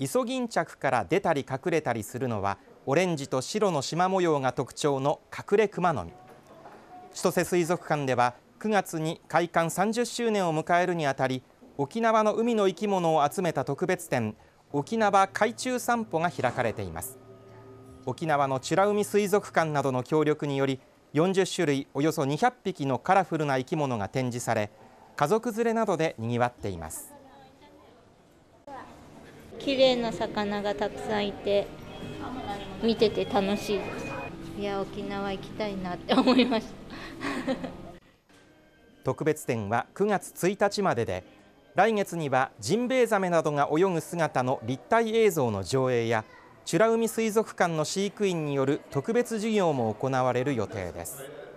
イソギンチャクから出たり隠れたりするのはオレンジと白の縞模様が特徴の隠れクマノミ千歳水族館では9月に開館30周年を迎えるにあたり沖縄の海の生き物を集めた特別展沖縄海中散歩が開かれています沖縄の美ら海水族館などの協力により40種類およそ200匹のカラフルな生き物が展示され家族連れなどでにぎわっています綺麗な魚がたくさんいて見てて楽しいですいや沖縄行きたいなって思いました 特別展は9月1日までで来月にはジンベエザメなどが泳ぐ姿の立体映像の上映や美ら海水族館の飼育員による特別授業も行われる予定です。